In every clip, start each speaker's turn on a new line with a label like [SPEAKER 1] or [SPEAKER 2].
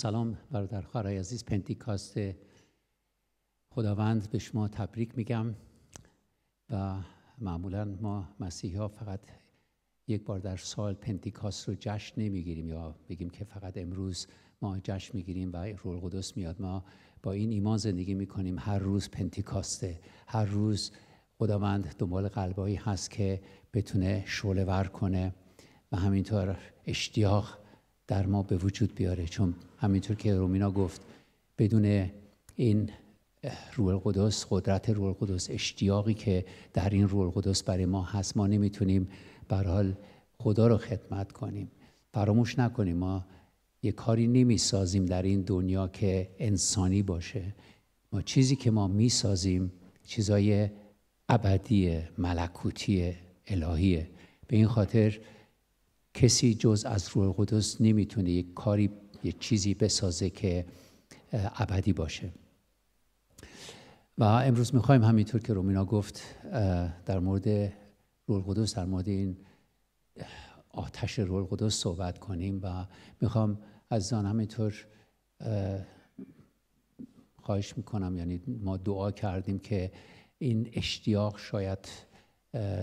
[SPEAKER 1] سلام برادر خارای عزیز پنتیکاست خداوند به شما تبریک میگم و معمولا ما مسیحی ها فقط یک بار در سال پنتیکاست رو جشن نمیگیریم یا بگیم که فقط امروز ما جشن میگیریم و روح قدس میاد ما با این ایمان زندگی میکنیم هر روز پنتیکاسته هر روز خداوند دنبال قلبایی هست که بتونه شعله ور کنه و همینطور اشتیاق در ما به وجود بیاره چون همینطور که رومینا گفت بدون این روح القدس قدرت روح القدس اشتیاقی که در این روح القدس برای ما هست ما نمیتونیم بر حال خدا رو خدمت کنیم فراموش نکنیم ما یه کاری نمیسازیم در این دنیا که انسانی باشه ما چیزی که ما میسازیم چیزای ابدی ملکوتی الهیه به این خاطر کسی جز از روح قدس نمیتونه یک کاری یه چیزی بسازه که ابدی باشه و امروز میخوایم همینطور که رومینا گفت در مورد روح قدس در مورد این آتش روح قدس صحبت کنیم و میخوام از آن همینطور خواهش میکنم یعنی ما دعا کردیم که این اشتیاق شاید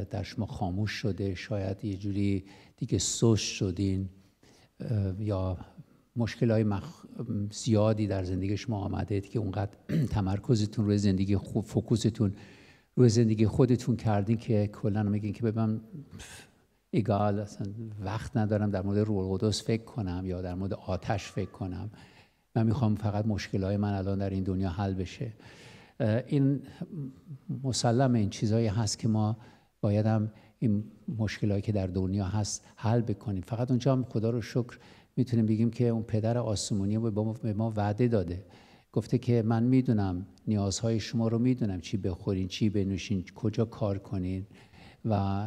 [SPEAKER 1] در شما خاموش شده شاید یه جوری دیگه سوش شدین یا مشکل های مخ... زیادی در زندگی شما آمده که اونقدر تمرکزتون روی زندگی خوب روی زندگی خودتون کردین که کلا میگین که ببینم ایگال اصلا وقت ندارم در مورد روح قدس فکر کنم یا در مورد آتش فکر کنم من میخوام فقط مشکل های من الان در این دنیا حل بشه این مسلم این چیزهایی هست که ما بایدم، هم این مشکلهایی که در دنیا هست حل بکنیم فقط اونجا هم خدا رو شکر میتونیم بگیم که اون پدر آسمونی به ما وعده داده گفته که من میدونم نیازهای شما رو میدونم چی بخورین چی بنوشین کجا کار کنین و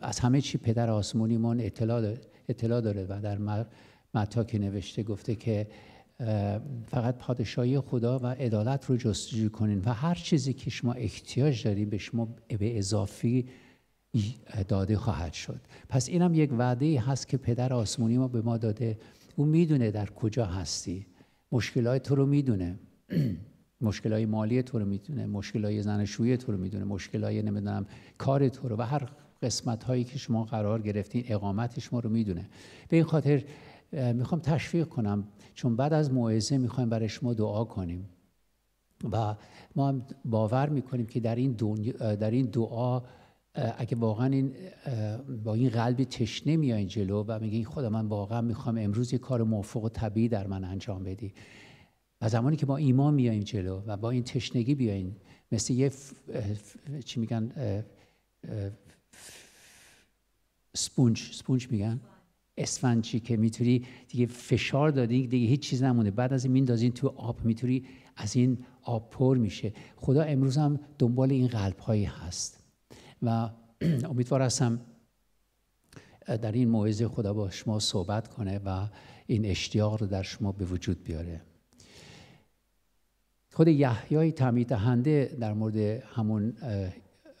[SPEAKER 1] از همه چی پدر آسمونی من اطلاع داره و در متا که نوشته گفته که فقط پادشاهی خدا و عدالت رو جستجو کنین و هر چیزی که شما احتیاج دارین به شما به اضافی داده خواهد شد پس اینم یک وعده هست که پدر آسمونی ما به ما داده او میدونه در کجا هستی مشکلات تو رو میدونه های مالی تو رو میدونه های زنشوی تو رو میدونه های نمیدونم کار تو رو و هر قسمت هایی که شما قرار گرفتین اقامت شما رو میدونه به این خاطر میخوام تشویق کنم چون بعد از موعظه میخوایم برای شما دعا کنیم و ما هم باور میکنیم که در این, در این دعا اگه واقعا این با این قلب تشنه میای جلو و میگی خدا من واقعا میخوام امروز یه کار موفق و طبیعی در من انجام بدی و زمانی که با ایمان میایم جلو و با این تشنگی بیاین مثل یه چی میگن سپونج سپونج میگن اسفنجی که میتونی دیگه فشار دادی دیگه هیچ چیز نمونه بعد از این میندازین تو آب میتونی از این آب پر میشه خدا امروز هم دنبال این قلب هایی هست و امیدوار هستم در این موعظه خدا با شما صحبت کنه و این اشتیاق رو در شما به وجود بیاره خود یحیای تعمید دهنده در مورد همون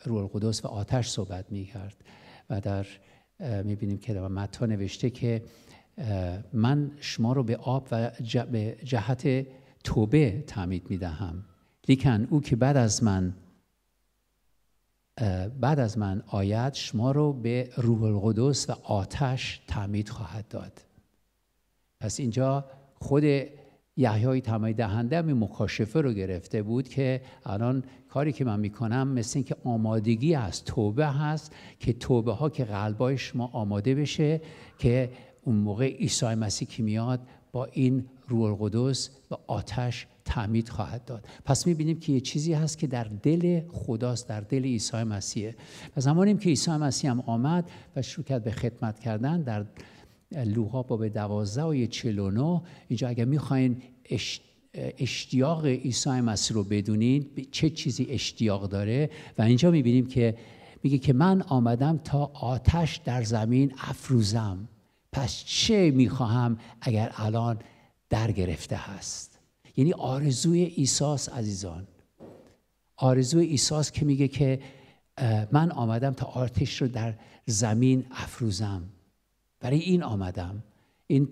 [SPEAKER 1] روح القدس و آتش صحبت می کرد و در می بینیم که در متا نوشته که من شما رو به آب و به جهت توبه تعمید می دهم لیکن او که بعد از من بعد از من آید شما رو به روح القدس و آتش تعمید خواهد داد پس اینجا خود یحیای تمایی دهنده هم مکاشفه رو گرفته بود که الان کاری که من میکنم مثل اینکه آمادگی از توبه هست که توبه ها که قلبای شما آماده بشه که اون موقع عیسی مسیح که میاد با این روح القدس و آتش تعمید خواهد داد پس میبینیم که یه چیزی هست که در دل خداست در دل عیسی مسیحه و زمانیم که عیسی مسیح هم آمد و شروع کرد به خدمت کردن در لوقا باب دوازده و 49 اینجا اگر میخواین اشتیاق عیسی مسیح رو بدونین چه چیزی اشتیاق داره و اینجا میبینیم که میگه که من آمدم تا آتش در زمین افروزم پس چه میخواهم اگر الان در گرفته هست یعنی آرزوی ایساس عزیزان آرزوی ایساس که میگه که من آمدم تا آتش رو در زمین افروزم برای این آمدم این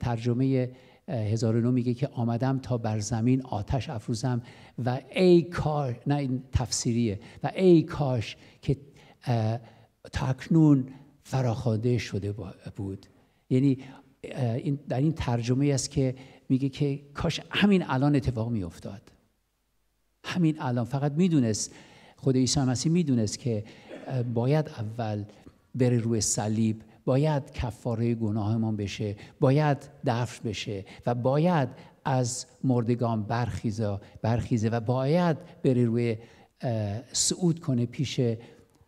[SPEAKER 1] ترجمه 1009 میگه که آمدم تا بر زمین آتش افروزم و ای کار نه این تفسیریه و ای کاش که تکنون فراخوانده شده بود یعنی در این ترجمه است که میگه که کاش همین الان اتفاق میافتاد همین الان فقط میدونست خود عیسی مسیح میدونست که باید اول بره روی صلیب باید کفاره گناهمان بشه باید دفن بشه و باید از مردگان برخیزه برخیزه و باید بره روی سعود کنه پیش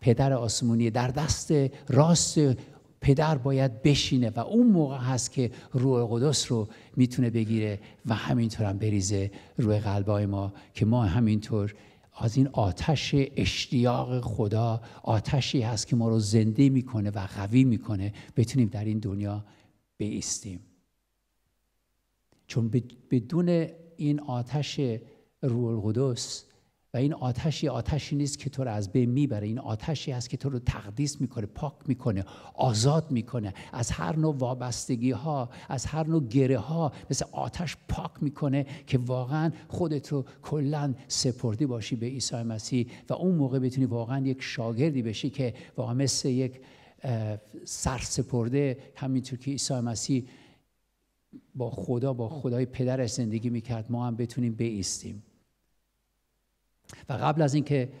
[SPEAKER 1] پدر آسمونی در دست راست پدر باید بشینه و اون موقع هست که روح قدس رو میتونه بگیره و همینطور هم بریزه روی قلبای ما که ما همینطور از این آتش اشتیاق خدا آتشی هست که ما رو زنده میکنه و قوی میکنه بتونیم در این دنیا بیستیم چون بدون این آتش روح القدس و این آتشی آتشی نیست که تو رو از بین میبره این آتشی هست که تو رو تقدیس میکنه پاک میکنه آزاد میکنه از هر نوع وابستگی ها از هر نوع گره ها مثل آتش پاک میکنه که واقعا خودت رو کلا سپردی باشی به عیسی مسیح و اون موقع بتونی واقعا یک شاگردی بشی که واقعا مثل یک سرسپرده همینطور که عیسی مسیح با خدا با خدای پدر زندگی میکرد ما هم بتونیم بیستیم و قبل از اینکه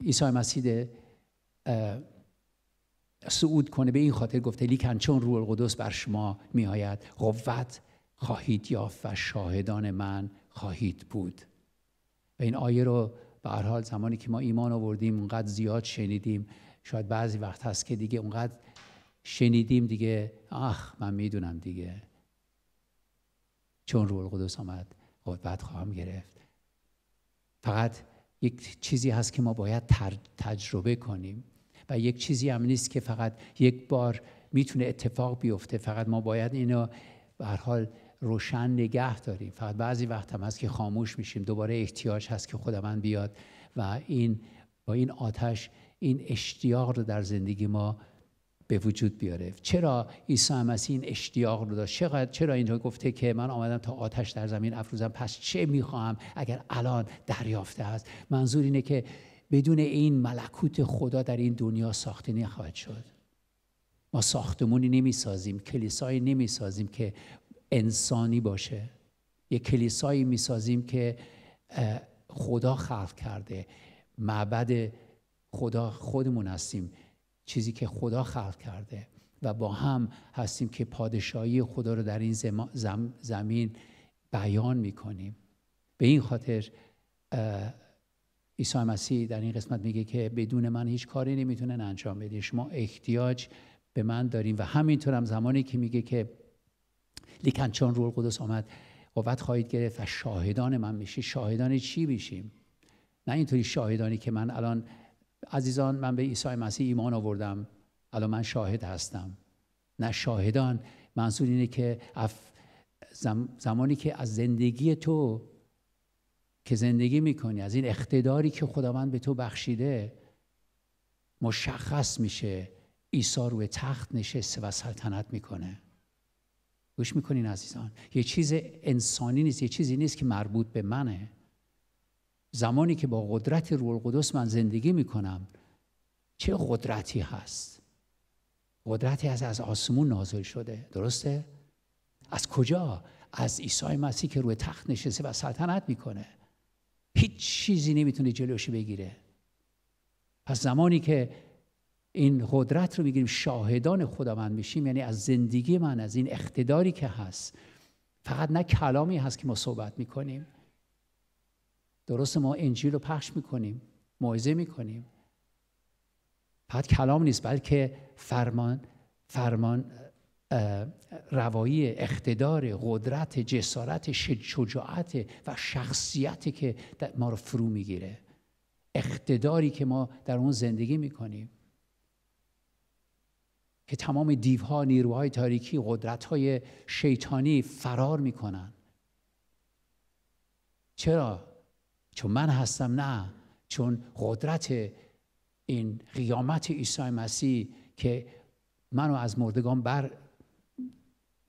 [SPEAKER 1] عیسی مسیح صعود کنه به این خاطر گفته لیکن چون روح القدس بر شما میآید قوت خواهید یافت و شاهدان من خواهید بود و این آیه رو به هر حال زمانی که ما ایمان آوردیم اونقدر زیاد شنیدیم شاید بعضی وقت هست که دیگه اونقدر شنیدیم دیگه آخ من میدونم دیگه چون روح القدس آمد قوت خواهم گرفت فقط یک چیزی هست که ما باید تجربه کنیم و یک چیزی هم نیست که فقط یک بار میتونه اتفاق بیفته فقط ما باید اینو به حال روشن نگه داریم فقط بعضی وقت هم هست که خاموش میشیم دوباره احتیاج هست که خداوند بیاد و این با این آتش این اشتیاق رو در زندگی ما به وجود بیاره چرا عیسی مسیح این اشتیاق رو داشت چقدر چرا اینجا گفته که من آمدم تا آتش در زمین افروزم پس چه میخواهم اگر الان دریافته است منظور اینه که بدون این ملکوت خدا در این دنیا ساخته نخواهد شد ما ساختمونی نمیسازیم کلیسایی نمیسازیم که انسانی باشه یک کلیسایی میسازیم که خدا خلق کرده معبد خدا خودمون هستیم چیزی که خدا خلق کرده و با هم هستیم که پادشاهی خدا رو در این زمین بیان میکنیم به این خاطر عیسی مسیح در این قسمت میگه که بدون من هیچ کاری نمیتونن انجام بدین شما احتیاج به من داریم و همینطور هم زمانی که میگه که لیکن چون روح قدس آمد قوت خواهید گرفت و شاهدان من میشی شاهدان چی میشیم نه اینطوری شاهدانی که من الان عزیزان من به عیسی مسیح ایمان آوردم الان من شاهد هستم نه شاهدان منظور اینه که زمانی که از زندگی تو که زندگی میکنی از این اقتداری که خداوند به تو بخشیده مشخص میشه عیسی روی تخت نشسته و سلطنت میکنه گوش میکنین عزیزان یه چیز انسانی نیست یه چیزی نیست که مربوط به منه زمانی که با قدرت روح القدس من زندگی میکنم چه قدرتی هست قدرتی از از آسمون نازل شده درسته از کجا از عیسی مسیح که روی تخت نشسته و سلطنت میکنه هیچ چیزی نمیتونه جلوش بگیره پس زمانی که این قدرت رو میگیریم شاهدان خداوند میشیم یعنی از زندگی من از این اقتداری که هست فقط نه کلامی هست که ما صحبت میکنیم درست ما انجیل رو پخش میکنیم موعظه میکنیم فقط کلام نیست بلکه فرمان فرمان روایی اقتدار قدرت جسارت شجاعت و شخصیتی که ما رو فرو میگیره اقتداری که ما در اون زندگی میکنیم که تمام دیوها نیروهای تاریکی قدرتهای شیطانی فرار میکنن چرا چون من هستم نه چون قدرت این قیامت عیسی مسیح که منو از مردگان بر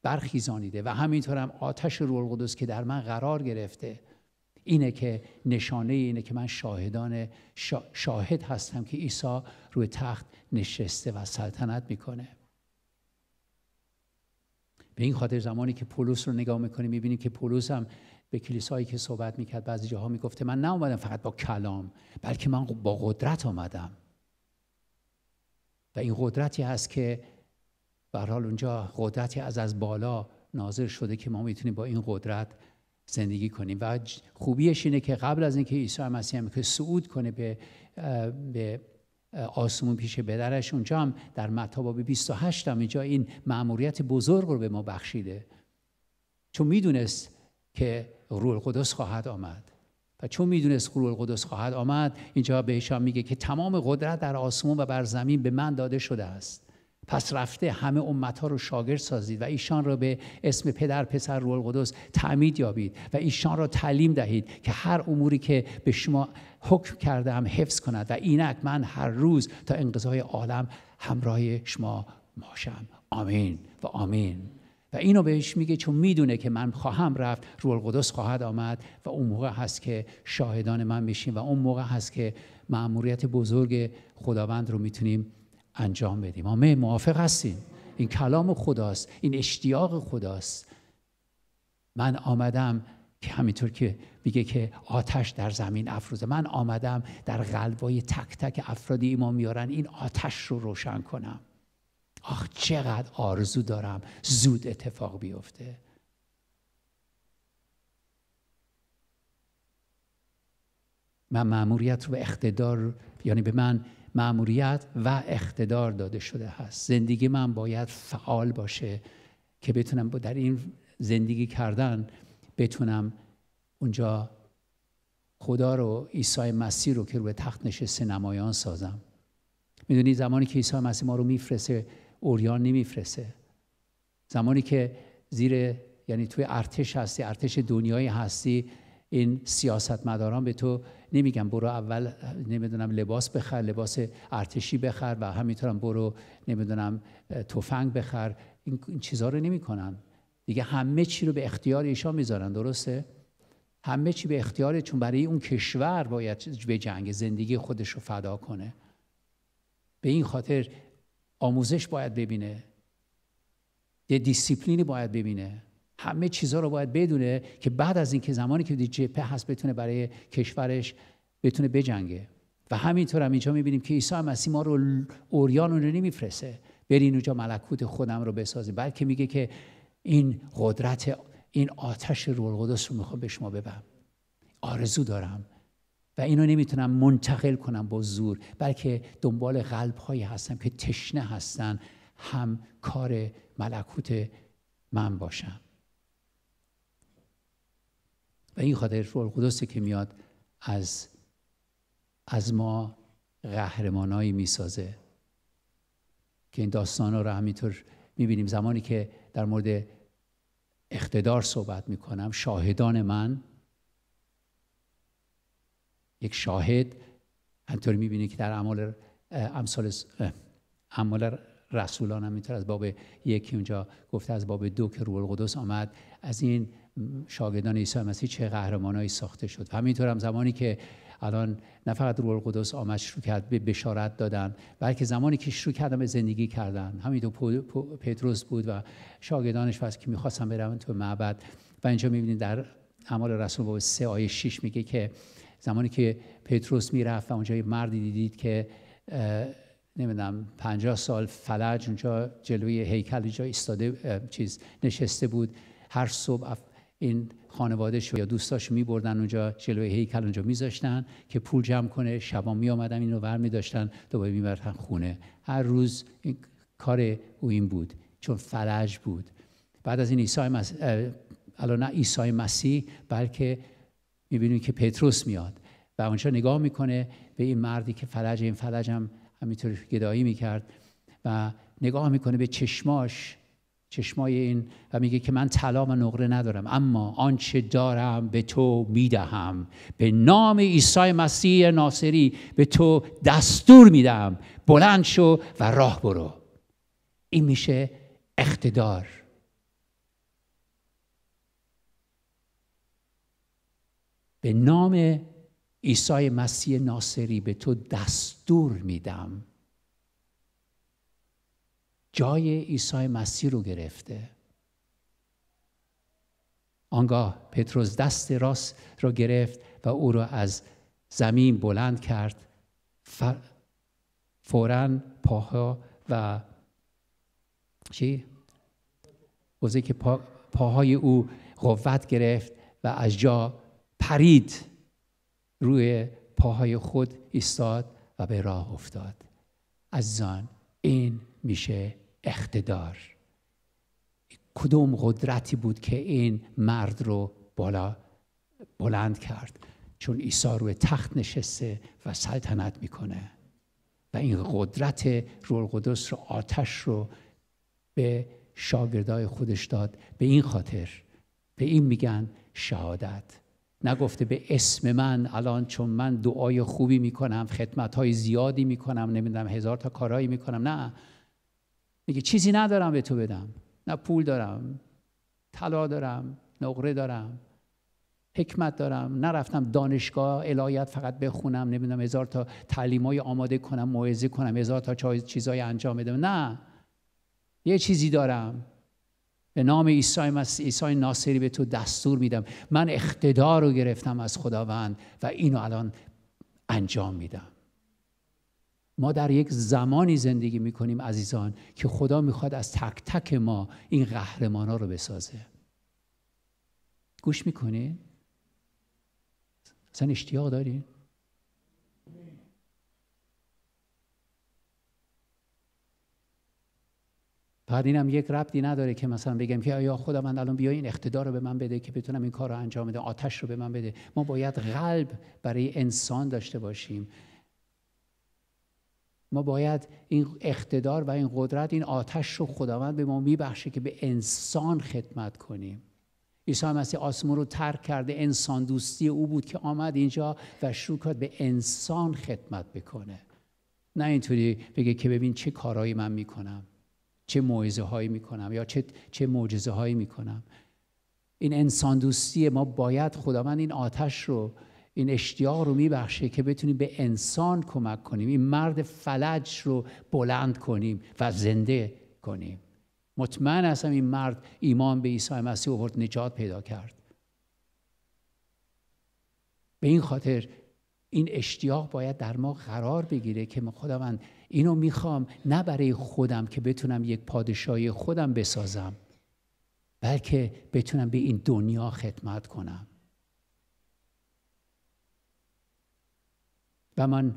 [SPEAKER 1] برخیزانیده و همینطورم آتش روح القدس که در من قرار گرفته اینه که نشانه اینه که من شاهدان شاهد هستم که عیسی روی تخت نشسته و سلطنت میکنه به این خاطر زمانی که پولس رو نگاه میکنیم میبینیم که پولس هم به کلیسایی که صحبت میکرد بعضی جاها میگفته من نه فقط با کلام بلکه من با قدرت آمدم و این قدرتی هست که به حال اونجا قدرتی از از بالا ناظر شده که ما میتونیم با این قدرت زندگی کنیم و خوبیش اینه که قبل از اینکه عیسی مسیح هم که صعود کنه به, به آسمون پیش بدرش اونجا هم در متابابی 28 هم اینجا این مأموریت بزرگ رو به ما بخشیده چون میدونست که روح القدس خواهد آمد و چون میدونست روح القدس خواهد آمد اینجا بهشان میگه که تمام قدرت در آسمون و بر زمین به من داده شده است پس رفته همه امت ها رو شاگرد سازید و ایشان را به اسم پدر پسر روح القدس تعمید یابید و ایشان را تعلیم دهید که هر اموری که به شما حکم کرده هم حفظ کند و اینک من هر روز تا انقضای عالم همراه شما باشم آمین و آمین و اینو بهش میگه چون میدونه که من خواهم رفت روح القدس خواهد آمد و اون موقع هست که شاهدان من میشیم و اون موقع هست که مأموریت بزرگ خداوند رو میتونیم انجام بدیم آمه موافق هستیم این کلام خداست این اشتیاق خداست من آمدم که همینطور که میگه که آتش در زمین افروزه من آمدم در قلبای تک تک افرادی ایمان میارن این آتش رو روشن کنم آخ چقدر آرزو دارم زود اتفاق بیفته من معموریت رو به اقتدار یعنی به من معموریت و اقتدار داده شده هست زندگی من باید فعال باشه که بتونم در این زندگی کردن بتونم اونجا خدا رو عیسی مسیح رو که روی تخت نشسته نمایان سازم میدونی زمانی که عیسی مسیح ما رو میفرسه اوریان نمیفرسه زمانی که زیر یعنی توی ارتش هستی ارتش دنیایی هستی این سیاستمداران به تو نمیگن برو اول نمیدونم لباس بخر لباس ارتشی بخر و همینطورم برو نمیدونم تفنگ بخر این چیزها رو نمیکنن دیگه همه چی رو به اختیار ایشان میذارن درسته همه چی به اختیار چون برای اون کشور باید به جنگ زندگی خودش رو فدا کنه به این خاطر آموزش باید ببینه یه دیسیپلینی باید ببینه همه چیزها رو باید بدونه که بعد از اینکه زمانی که جپه هست بتونه برای کشورش بتونه بجنگه و همینطور هم اینجا میبینیم که عیسی مسیح ما رو اوریان رو نمیفرسه برین اونجا ملکوت خودم رو بسازی بلکه میگه که این قدرت این آتش روح رو میخوام به شما ببم آرزو دارم و اینو نمیتونم منتقل کنم با زور بلکه دنبال قلب هایی هستم که تشنه هستن هم کار ملکوت من باشم و این خاطر روح القدس که میاد از از ما قهرمانایی میسازه که این داستان رو همینطور میبینیم زمانی که در مورد اقتدار صحبت میکنم شاهدان من یک شاهد همطور میبینی که در اعمال امثال اعمال رسولان همینطور از باب یکی اونجا گفته از باب دو که روح القدس آمد از این شاگردان عیسی مسیح چه قهرمانایی ساخته شد همینطور هم زمانی که الان نه فقط روح القدس آمد شروع کرد به بشارت دادن بلکه زمانی که شروع کردن به زندگی کردن همینطور پتروس بود و شاگردانش واسه که میخواستن برن تو معبد و اینجا میبینید در اعمال رسول باب 3 آیه 6 میگه که زمانی که پتروس میرفت و اونجا یه مردی دیدید که نمیدونم 50 سال فلج اونجا جلوی هیکل جای ایستاده چیز نشسته بود هر صبح این خانواده شو یا دوستاش بردن اونجا جلوی هیکل اونجا میذاشتن که پول جمع کنه شبا میآمدن اینو ور داشتن دوباره میبردن خونه هر روز این کار او این بود چون فرج بود بعد از این مسیح، الان نه ایسای مسیح بلکه بینیم که پتروس میاد و اونجا نگاه میکنه به این مردی که فرج این فلج هم همینطور گدایی میکرد و نگاه میکنه به چشماش چشمای این و میگه که من طلا و نقره ندارم اما آنچه دارم به تو میدهم به نام عیسی مسیح ناصری به تو دستور میدم بلند شو و راه برو این میشه اقتدار به نام عیسی مسیح ناصری به تو دستور میدم جای عیسی مسیح رو گرفته آنگاه پتروس دست راست را گرفت و او را از زمین بلند کرد فورا پاها و چی؟ بزرگ که پاهای او قوت گرفت و از جا پرید روی پاهای خود ایستاد و به راه افتاد عزیزان این میشه اقتدار کدوم قدرتی بود که این مرد رو بالا بلند کرد چون عیسی روی تخت نشسته و سلطنت میکنه و این قدرت رول قدس رو آتش رو به شاگردای خودش داد به این خاطر به این میگن شهادت نگفته به اسم من الان چون من دعای خوبی میکنم خدمت های زیادی میکنم نمیدونم هزار تا کارهایی میکنم نه میگه چیزی ندارم به تو بدم نه پول دارم طلا دارم نقره دارم حکمت دارم نرفتم دانشگاه الایت فقط بخونم نمیدونم هزار تا های آماده کنم موعظه کنم هزار تا چیزای انجام بدم نه یه چیزی دارم به نام عیسی عیسی ناصری به تو دستور میدم من اقتدار رو گرفتم از خداوند و اینو الان انجام میدم ما در یک زمانی زندگی می کنیم عزیزان که خدا میخواد از تک تک ما این قهرمان ها رو بسازه گوش میکنی؟ اصلا اشتیاق داری؟ فقط اینم یک ربطی نداره که مثلا بگم که آیا خدا من الان بیا این اقتدار رو به من بده که بتونم این کار رو انجام بده آتش رو به من بده ما باید قلب برای انسان داشته باشیم ما باید این اقتدار و این قدرت این آتش رو خداوند به ما میبخشه که به انسان خدمت کنیم عیسی مسیح آسمون رو ترک کرده انسان دوستی او بود که آمد اینجا و شروع کرد به انسان خدمت بکنه نه اینطوری بگه که ببین چه کارهایی من میکنم چه موعظه هایی میکنم یا چه چه معجزه هایی میکنم این انسان دوستی ما باید خداوند این آتش رو این اشتیاق رو میبخشه که بتونیم به انسان کمک کنیم این مرد فلج رو بلند کنیم و زنده کنیم مطمئن هستم این مرد ایمان به عیسی مسیح آورد نجات پیدا کرد به این خاطر این اشتیاق باید در ما قرار بگیره که من خداوند اینو میخوام نه برای خودم که بتونم یک پادشاهی خودم بسازم بلکه بتونم به این دنیا خدمت کنم و من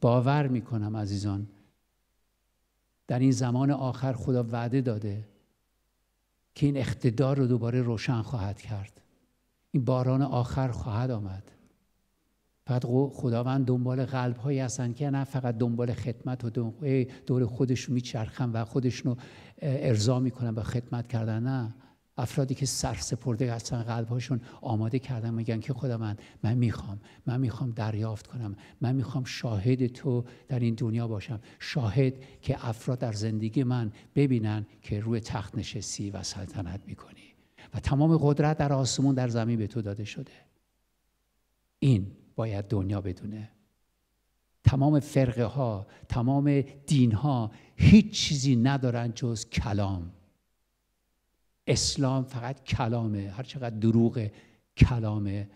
[SPEAKER 1] باور میکنم عزیزان در این زمان آخر خدا وعده داده که این اقتدار رو دوباره روشن خواهد کرد این باران آخر خواهد آمد فقط خداوند دنبال قلب هایی هستن که نه فقط دنبال خدمت و دور خودش میچرخن و خودشونو رو ارضا میکنن به خدمت کردن نه افرادی که پرده هستن قلبهاشون آماده کردن میگن که خدا من من میخوام من میخوام دریافت کنم من میخوام شاهد تو در این دنیا باشم شاهد که افراد در زندگی من ببینن که روی تخت نشستی و سلطنت میکنی و تمام قدرت در آسمون در زمین به تو داده شده این باید دنیا بدونه تمام فرقه ها تمام دین هیچ چیزی ندارن جز کلام اسلام فقط کلامه هر چقدر دروغ کلامه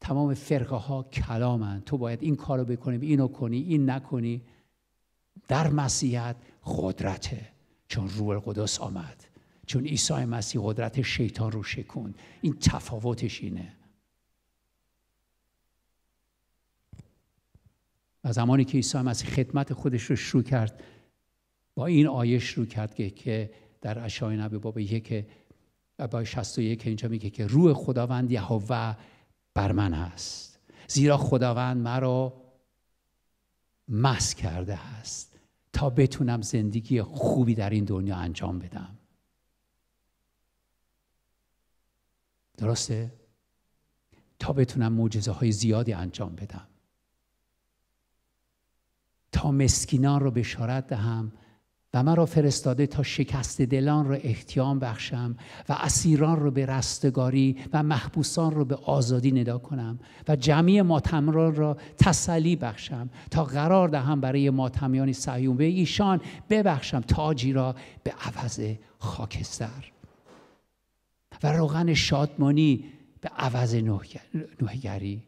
[SPEAKER 1] تمام فرقه ها کلامن تو باید این کارو بکنی اینو کنی این نکنی در مسیحیت قدرته چون روح القدس آمد چون عیسی مسیح قدرت شیطان رو شکوند. این تفاوتش اینه و زمانی که عیسی مسیح خدمت خودش رو شروع کرد با این آیه شروع کرد که در اشای نبی باب یک با 61 اینجا میگه که روح خداوند یهوه بر من هست زیرا خداوند مرا مس کرده هست تا بتونم زندگی خوبی در این دنیا انجام بدم درسته؟ تا بتونم معجزه های زیادی انجام بدم تا مسکینان رو بشارت دهم و مرا فرستاده تا شکست دلان را احتیام بخشم و اسیران را به رستگاری و محبوسان را به آزادی ندا کنم و جمعی ماتمران را تسلی بخشم تا قرار دهم برای ماتمیان سعیون به ایشان ببخشم تاجی را به عوض خاکستر و روغن شادمانی به عوض نوهگری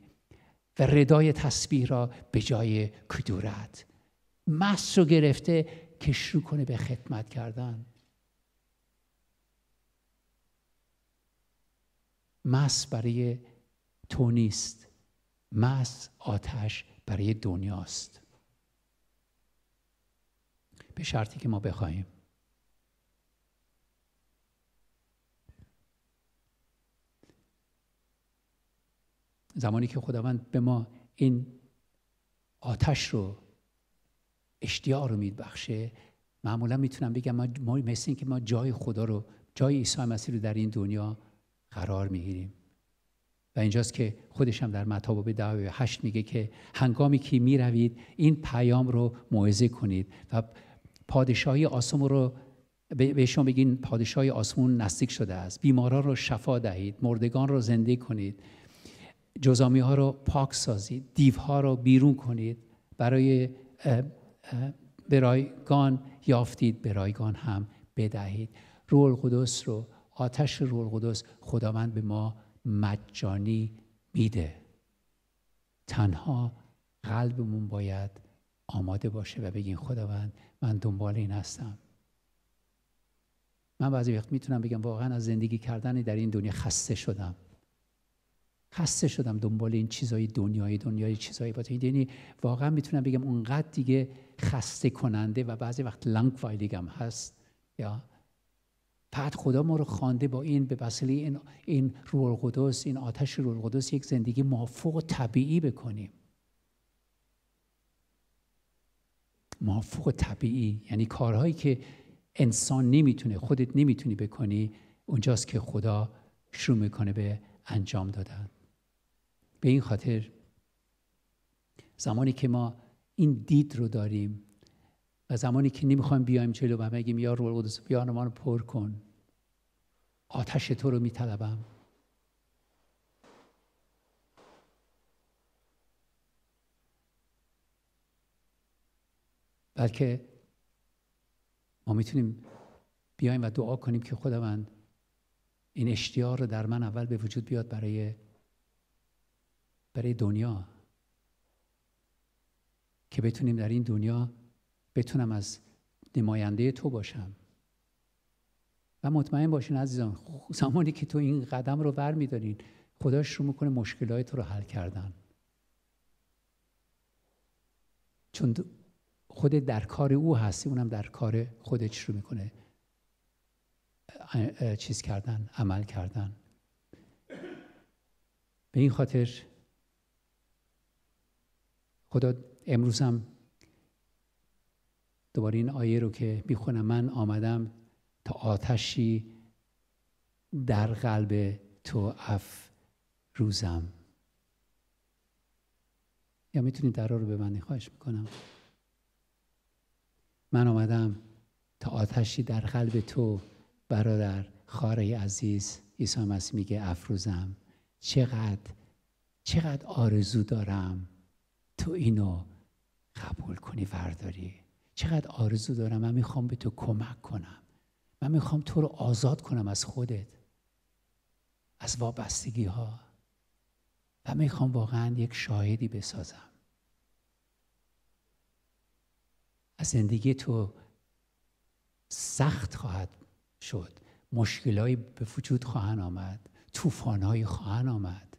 [SPEAKER 1] و ردای تسبیح را به جای کدورت مست رو گرفته که شروع کنه به خدمت کردن مس برای تو نیست مس آتش برای دنیاست به شرطی که ما بخواهیم زمانی که خداوند به ما این آتش رو اشتیاق رو میبخشه معمولا میتونم بگم ما مثل که ما جای خدا رو جای عیسی مسیح رو در این دنیا قرار میگیریم و اینجاست که خودش هم در متی به دعوی هشت میگه که هنگامی که میروید این پیام رو موعظه کنید و پادشاهی آسمون رو شما بگین پادشاهی آسمون نزدیک شده است بیماران رو شفا دهید مردگان رو زنده کنید جزامی ها رو پاک سازید دیوها رو بیرون کنید برای به رایگان یافتید به رایگان هم بدهید رول القدس رو آتش رول القدس خداوند به ما مجانی میده تنها قلبمون باید آماده باشه و بگین خداوند من دنبال این هستم من بعضی وقت میتونم بگم واقعا از زندگی کردن در این دنیا خسته شدم خسته شدم دنبال این چیزای دنیایی دنیای چیزایی باطنی یعنی واقعا میتونم بگم اونقدر دیگه خسته کننده و بعضی وقت لنگ هم هست یا بعد خدا ما رو خوانده با این به وسیله این این روح القدس این آتش روح القدس یک زندگی و طبیعی بکنیم و طبیعی یعنی کارهایی که انسان نمیتونه خودت نمیتونی بکنی اونجاست که خدا شروع میکنه به انجام دادن به این خاطر زمانی که ما این دید رو داریم و زمانی که نمیخوایم بیایم جلو و بگیم یا روح القدس بیان ما رو پر کن آتش تو رو میطلبم بلکه ما میتونیم بیایم و دعا کنیم که خداوند این اشتیار رو در من اول به وجود بیاد برای برای دنیا که بتونیم در این دنیا بتونم از نماینده تو باشم و مطمئن باشین عزیزان زمانی که تو این قدم رو ور میدارین خدا شروع میکنه مشکلهای تو رو حل کردن چون خود در کار او هستی اونم در کار خودت شروع میکنه چیز کردن عمل کردن به این خاطر خدا امروزم دوباره این آیه رو که میخونم من آمدم تا آتشی در قلب تو اف روزم یا میتونید در رو من خواهش میکنم من آمدم تا آتشی در قلب تو برادر خاره عزیز عیسی مسیح میگه افروزم چقدر چقدر آرزو دارم تو اینو قبول کنی ورداری چقدر آرزو دارم من میخوام به تو کمک کنم من میخوام تو رو آزاد کنم از خودت از وابستگی ها و میخوام واقعا یک شاهدی بسازم از زندگی تو سخت خواهد شد مشکلهایی به وجود خواهند آمد طوفانهایی خواهند آمد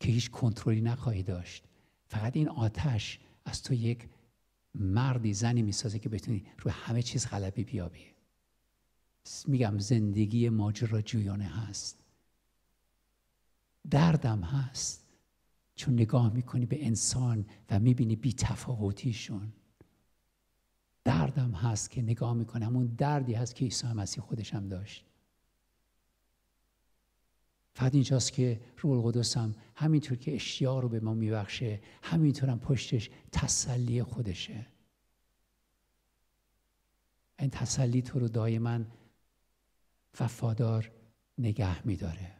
[SPEAKER 1] که هیچ کنترلی نخواهی داشت فقط این آتش از تو یک مردی زنی میسازه که بتونی روی همه چیز غلبه بیابی میگم زندگی ماجراجویانه هست دردم هست چون نگاه میکنی به انسان و میبینی بی تفاوتیشون دردم هست که نگاه میکنم اون دردی هست که عیسی مسیح خودشم داشت فقط اینجاست که روح القدس همینطور که اشیا رو به ما میبخشه همینطور هم پشتش تسلی خودشه این تسلی تو رو دائما وفادار نگه میداره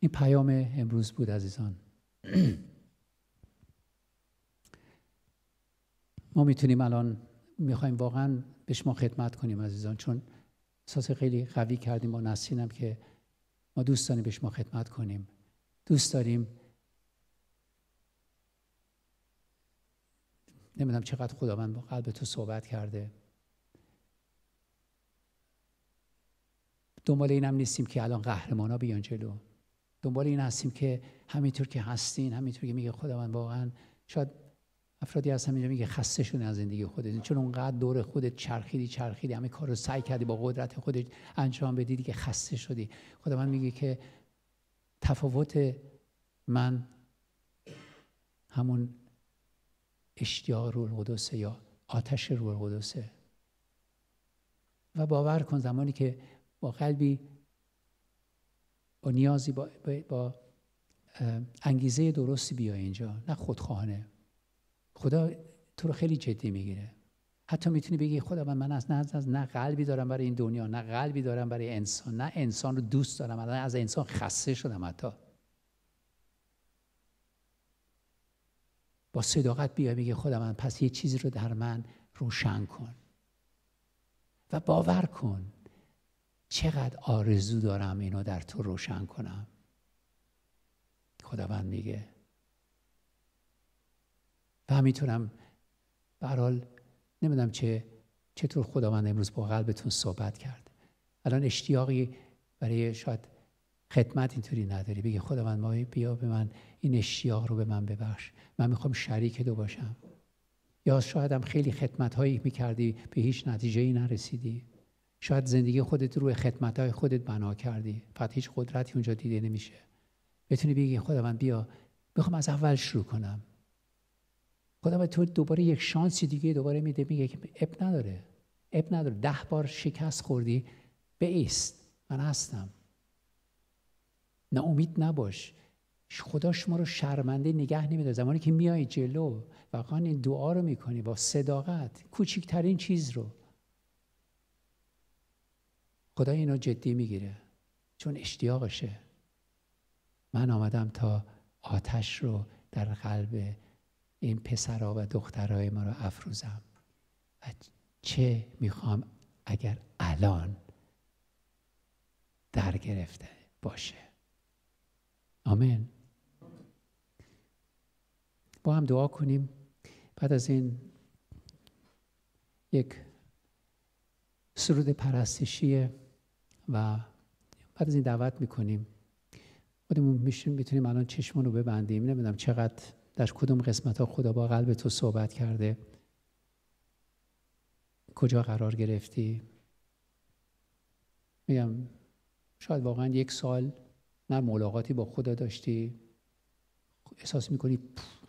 [SPEAKER 1] این پیام امروز بود عزیزان ما میتونیم الان میخوایم واقعا به شما خدمت کنیم عزیزان چون احساس خیلی قوی کردیم با نسینم که ما دوست داریم به شما خدمت کنیم دوست داریم نمیدونم چقدر خداوند با قلب تو صحبت کرده دنبال این هم نیستیم که الان قهرمان ها بیان جلو دنبال این هستیم که همینطور که هستین همینطور که میگه خداوند واقعا شاید افرادی از اینجا میگه خسته شدن از زندگی خودت چون اونقدر دور خودت چرخیدی چرخیدی همه کار رو سعی کردی با قدرت خودت انجام بدیدی که خسته شدی خدا من میگه که تفاوت من همون اشتیاق روح یا آتش روح القدسه و باور کن زمانی که با قلبی با نیازی با, با, انگیزه درستی بیای اینجا نه خودخواهانه خدا تو رو خیلی جدی میگیره حتی میتونی بگی خدا من, من از نه از نه قلبی دارم برای این دنیا نه قلبی دارم برای انسان نه انسان رو دوست دارم الان از انسان خسته شدم حتی با صداقت بیا میگه خدا من پس یه چیزی رو در من روشن کن و باور کن چقدر آرزو دارم اینو در تو روشن کنم خداوند میگه و همینطورم برال نمیدونم چه چطور خداوند امروز با قلبتون صحبت کرد الان اشتیاقی برای شاید خدمت اینطوری نداری بگی خداوند مایی بیا به من این اشتیاق رو به من ببخش من میخوام شریک دو باشم یا شاید هم خیلی خدمت هایی میکردی به هیچ نتیجه ای نرسیدی شاید زندگی خودت روی خدمت های خودت بنا کردی فقط هیچ قدرتی اونجا دیده نمیشه بتونی بگی خداوند بیا میخوام از اول شروع کنم خدا به تو دوباره یک شانسی دیگه دوباره میده میگه که اب نداره اب نداره ده بار شکست خوردی بیست من هستم ناامید نباش خدا شما رو شرمنده نگه نمیده. زمانی که میای جلو و این دعا رو میکنی با صداقت کوچکترین چیز رو خدا اینو جدی میگیره چون اشتیاقشه من آمدم تا آتش رو در قلب این پسرها و دخترهای ما رو افروزم و چه میخوام اگر الان در گرفته باشه آمین با هم دعا کنیم بعد از این یک سرود پرستشیه و بعد از این دعوت میکنیم خودمون میتونیم الان چشمون رو ببندیم نمیدونم چقدر در کدوم قسمت ها خدا با قلب تو صحبت کرده کجا قرار گرفتی میگم شاید واقعا یک سال نه ملاقاتی با خدا داشتی احساس میکنی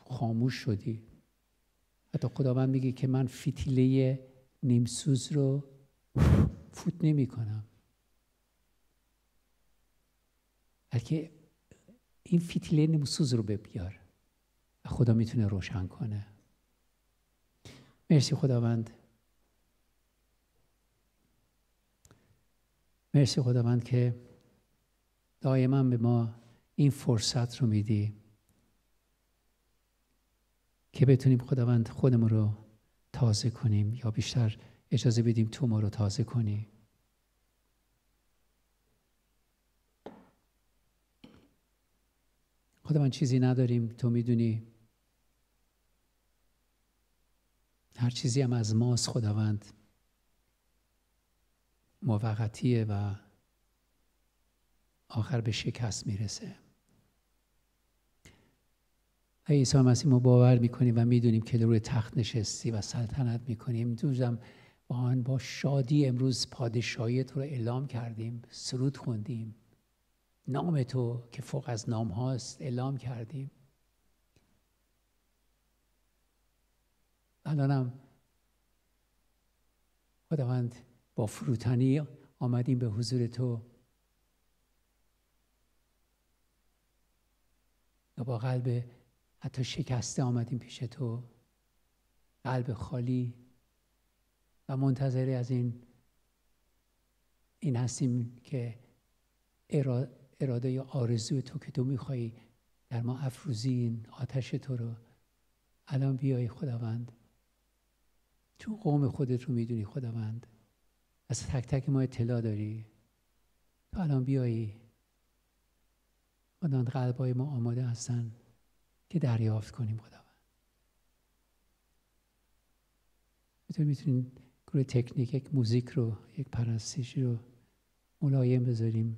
[SPEAKER 1] خاموش شدی حتی من میگه که من فتیله نیمسوز رو فوت نمی کنم بلکه این فتیله نیمسوز رو ببیار خدا میتونه روشن کنه مرسی خداوند مرسی خداوند که دائما به ما این فرصت رو میدی که بتونیم خداوند خودمون رو تازه کنیم یا بیشتر اجازه بدیم تو ما رو تازه کنی خداوند چیزی نداریم تو میدونی هر چیزی هم از ماست خداوند موقتیه و آخر به شکست میرسه ای عیسی مسیح ما باور میکنیم و میدونیم که روی تخت نشستی و سلطنت میکنیم امروزم با آن با شادی امروز پادشاهی تو رو اعلام کردیم سرود خوندیم نام تو که فوق از نام هاست اعلام کردیم الانم خداوند با فروتنی آمدیم به حضور تو یا با قلب حتی شکسته آمدیم پیش تو قلب خالی و منتظری از این این هستیم که اراده یا آرزو تو که تو میخوایی در ما این آتش تو رو الان بیای خداوند تو قوم خودت رو میدونی خداوند از تک تک ما اطلاع داری تو الان بیایی خداوند قلبای ما آماده هستن که دریافت کنیم خداوند میتونیم میتونیم گروه تکنیک یک موزیک رو یک پرستشی رو ملایم بذاریم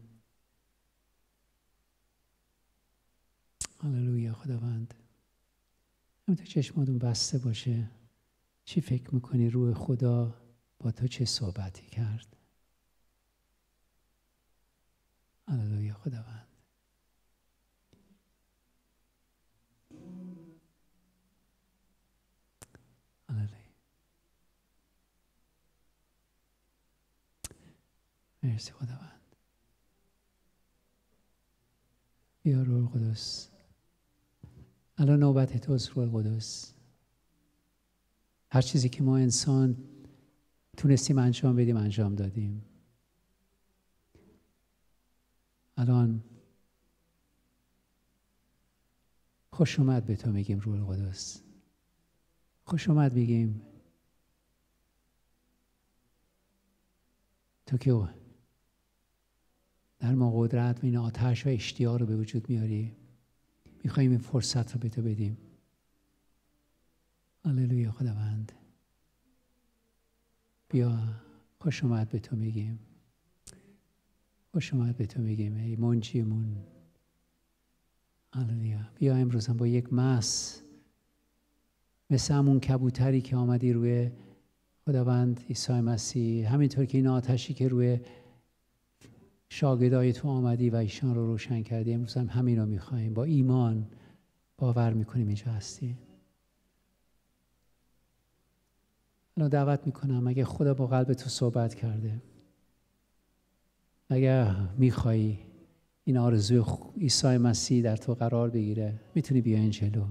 [SPEAKER 1] هللویا خداوند همینطور چشماتون بسته باشه چی فکر میکنی روح خدا با تو چه صحبتی کرد هللویا خداوند مرسی خداوند بیا روح القدس الان نوبت توست روح القدس هر چیزی که ما انسان تونستیم انجام بدیم انجام دادیم الان خوش اومد به تو میگیم روح القدس خوش اومد میگیم تو که در ما قدرت و این آتش و اشتیار رو به وجود میاری میخواییم این فرصت رو به تو بدیم هللویا خداوند بیا خوش اومد به تو میگیم خوش اومد به تو میگیم ای منجیمون هللویا بیا امروز هم با یک مس مثل همون کبوتری که آمدی روی خداوند عیسی مسیح همینطور که این آتشی که روی شاگردای تو آمدی و ایشان رو روشن کردی امروز هم همین رو میخواییم با ایمان باور میکنیم اینجا هستیم الان دعوت میکنم اگه خدا با قلب تو صحبت کرده اگر میخوایی این آرزوی عیسی مسیح در تو قرار بگیره میتونی بیا این جلو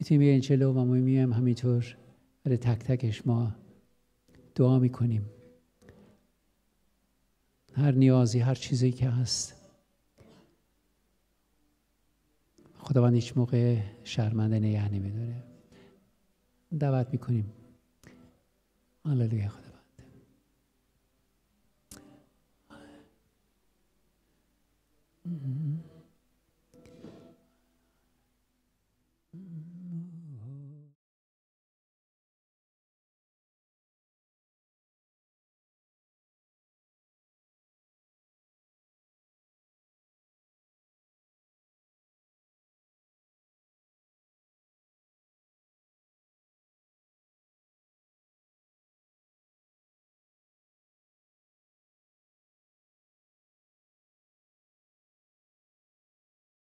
[SPEAKER 1] میتونی بیا این جلو و ما میایم همینطور برای تک تکش ما دعا میکنیم هر نیازی هر چیزی که هست خداوند هیچ موقع شرمنده نگه نمیداره دعوت میکنیم 할렐루야. 음.